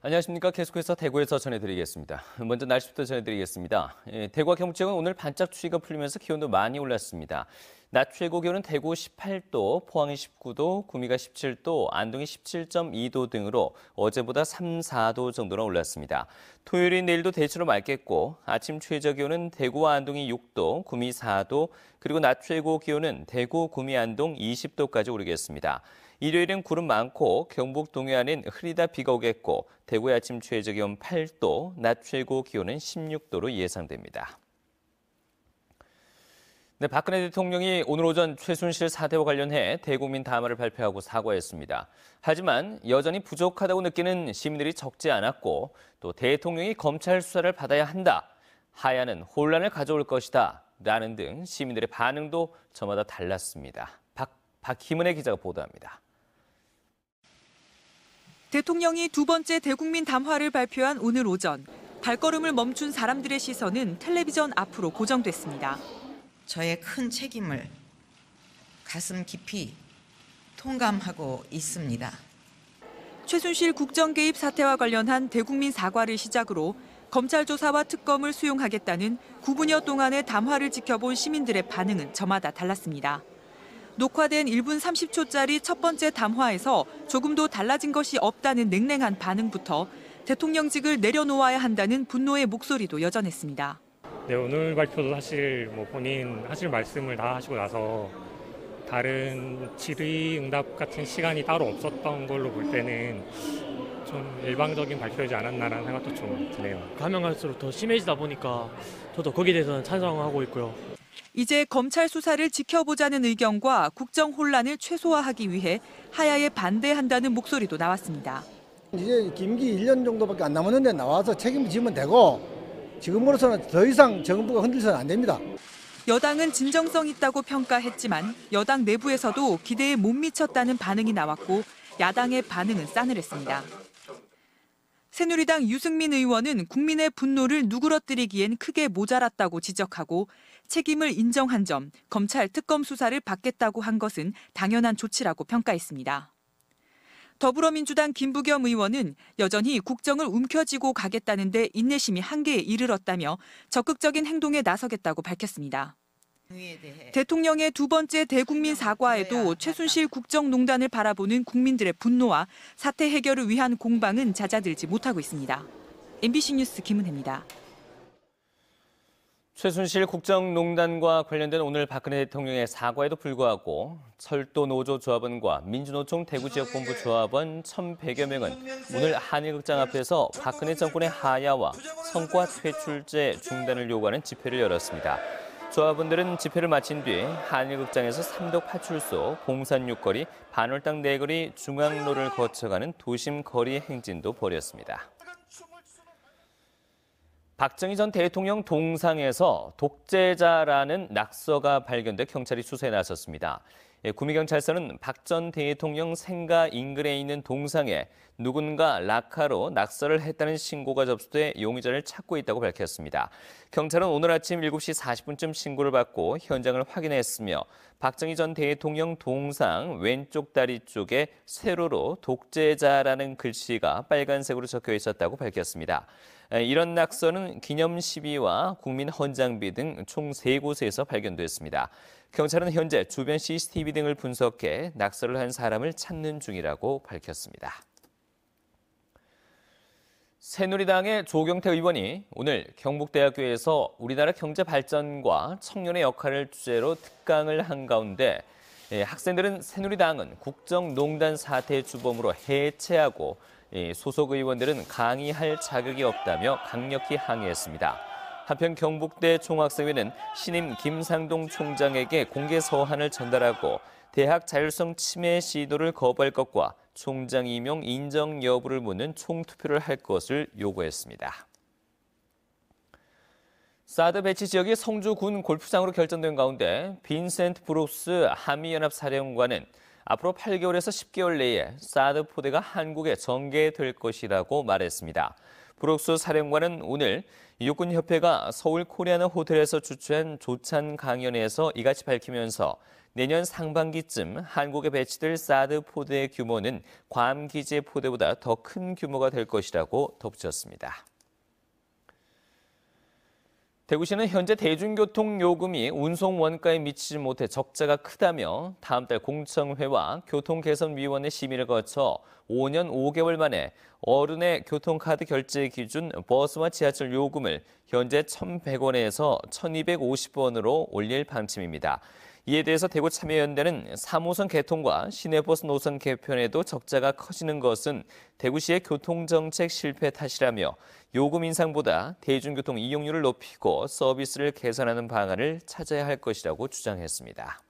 안녕하십니까. 계속해서 대구에서 전해드리겠습니다. 먼저 날씨부터 전해드리겠습니다. 예, 대구와 경북지역은 오늘 반짝 추위가 풀리면서 기온도 많이 올랐습니다. 낮 최고 기온은 대구 18도, 포항이 19도, 구미가 17도, 안동이 17.2도 등으로 어제보다 3, 4도 정도나 올랐습니다. 토요일인 내일도 대체로 맑겠고 아침 최저 기온은 대구와 안동이 6도, 구미 4도, 그리고 낮 최고 기온은 대구, 구미, 안동 20도까지 오르겠습니다. 일요일은 구름 많고 경북 동해안엔 흐리다 비가 오겠고 대구의 아침 최저 기온 8도, 낮 최고 기온은 16도로 예상됩니다. 네, 박근혜 대통령이 오늘 오전 최순실 사태와 관련해 대국민 담화를 발표하고 사과했습니다. 하지만 여전히 부족하다고 느끼는 시민들이 적지 않았고 또 대통령이 검찰 수사를 받아야 한다. 하야는 혼란을 가져올 것이다. 라는 등 시민들의 반응도 저마다 달랐습니다. 박, 박희문의 기자가 보도합니다. 대통령이 두 번째 대국민 담화를 발표한 오늘 오전 발걸음을 멈춘 사람들의 시선은 텔레비전 앞으로 고정됐습니다. 저의 큰 책임을 가슴 깊이 통감하고 있습니다. 최순실 국정 개입 사태와 관련한 대국민 사과를 시작으로 검찰 조사와 특검을 수용하겠다는 9분여 동안의 담화를 지켜본 시민들의 반응은 저마다 달랐습니다. 녹화된 1분 30초짜리 첫 번째 담화에서 조금도 달라진 것이 없다는 냉랭한 반응부터 대통령직을 내려놓아야 한다는 분노의 목소리도 여전했습니다. 네, 오늘 발표도 사실 뭐 본인 하실 말씀을 다 하시고 나서 다른 질의 응답 같은 시간이 따로 없었던 걸로 볼 때는 좀 일방적인 발표이지 않았나라는 생각도 좀 드네요. 가면 갈수록 더 심해지다 보니까 저도 거기에 대해서는 찬성하고 있고요. 이제 검찰 수사를 지켜보자는 의견과 국정 혼란을 최소화하기 위해 하야에 반대한다는 목소리도 나왔습니다. 이제 임기 1년 정도밖에 안 남았는데 나와서 책임지면 되고 지금으로서는 더 이상 정부가 흔들려서는 안 됩니다. 여당은 진정성 있다고 평가했지만 여당 내부에서도 기대에 못 미쳤다는 반응이 나왔고 야당의 반응은 싸늘했습니다. 새누리당 유승민 의원은 국민의 분노를 누그러뜨리기엔 크게 모자랐다고 지적하고 책임을 인정한 점, 검찰 특검 수사를 받겠다고 한 것은 당연한 조치라고 평가했습니다. 더불어민주당 김부겸 의원은 여전히 국정을 움켜쥐고 가겠다는데 인내심이 한계에 이르렀다며 적극적인 행동에 나서겠다고 밝혔습니다. 대통령의 두 번째 대국민 사과에도 최순실 국정농단을 바라보는 국민들의 분노와 사태 해결을 위한 공방은 잦아들지 못하고 있습니다. MBC 뉴스 김은혜입니다. 최순실 국정농단과 관련된 오늘 박근혜 대통령의 사과에도 불구하고 철도 노조 조합원과 민주노총 대구지역본부 조합원 1,100여 명은 오늘 한일극장 앞에서 박근혜 정권의 하야와 성과 퇴출제 중단을 요구하는 집회를 열었습니다. 조합원들은 집회를 마친 뒤 한일극장에서 삼덕 파출소, 봉산 육거리, 반월당 네거리 중앙로를 거쳐가는 도심 거리 행진도 벌였습니다. 박정희 전 대통령 동상에서 독재자라는 낙서가 발견돼 경찰이 수사에 나섰습니다. 예, 구미경찰서는 박 전 대통령 생가 인근에 있는 동상에 누군가 라카로 낙서를 했다는 신고가 접수돼 용의자를 찾고 있다고 밝혔습니다. 경찰은 오늘 아침 7시 40분쯤 신고를 받고 현장을 확인했으며 박정희 전 대통령 동상 왼쪽 다리 쪽에 세로로 독재자라는 글씨가 빨간색으로 적혀 있었다고 밝혔습니다. 이런 낙서는 기념 시비와 국민 헌장비 등 총 세곳에서 발견됐습니다. 경찰은 현재 주변 CCTV 등을 분석해 낙서를 한 사람을 찾는 중이라고 밝혔습니다. 새누리당의 조경태 의원이 오늘 경북대학교에서 우리나라 경제 발전과 청년의 역할을 주제로 특강을 한 가운데 예, 학생들은 새누리당은 국정농단 사태의 주범으로 해체하고 예, 소속 의원들은 강의할 자격이 없다며 강력히 항의했습니다. 한편 경북대 총학생회는 신임 김상동 총장에게 공개 서한을 전달하고 대학 자율성 침해 시도를 거부할 것과 총장 임용 인정 여부를 묻는 총투표를 할 것을 요구했습니다. 사드 배치 지역이 성주군 골프장으로 결정된 가운데 빈센트 브룩스 한미연합 사령관은 앞으로 8개월에서 10개월 내에 사드 포대가 한국에 전개될 것이라고 말했습니다. 브록스 사령관은 오늘 육군협회가 서울 코리아나 호텔에서 주최한 조찬 강연에서 이같이 밝히면서 내년 상반기쯤 한국에 배치될 사드 포대의 규모는 괌 기지 의 포대보다 더 큰 규모가 될 것이라고 덧붙였습니다. 대구시는 현재 대중교통 요금이 운송 원가에 미치지 못해 적자가 크다며 다음 달 공청회와 교통개선위원회 심의를 거쳐 5년 5개월 만에 어른의 교통카드 결제 기준 버스와 지하철 요금을 현재 1,100원에서 1,250원으로 올릴 방침입니다. 이에 대해서 대구 참여연대는 3호선 개통과 시내버스 노선 개편에도 적자가 커지는 것은 대구시의 교통정책 실패 탓이라며 요금 인상보다 대중교통 이용률을 높이고 서비스를 개선하는 방안을 찾아야 할 것이라고 주장했습니다.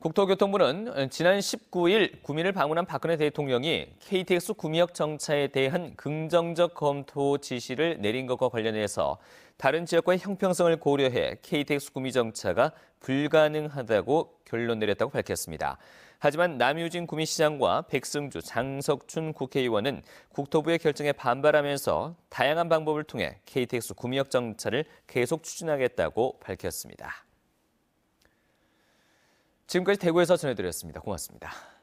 국토교통부는 지난 19일 구민을 방문한 박근혜 대통령이 KTX 구미역 정차에 대한 긍정적 검토 지시를 내린 것과 관련해서 다른 지역과의 형평성을 고려해 KTX 구미 정차가 불가능하다고 결론 내렸다고 밝혔습니다. 하지만 남유진 구미시장과 백승주, 장석춘 국회의원은 국토부의 결정에 반발하면서 다양한 방법을 통해 KTX 구미역 정차를 계속 추진하겠다고 밝혔습니다. 지금까지 대구에서 전해드렸습니다. 고맙습니다.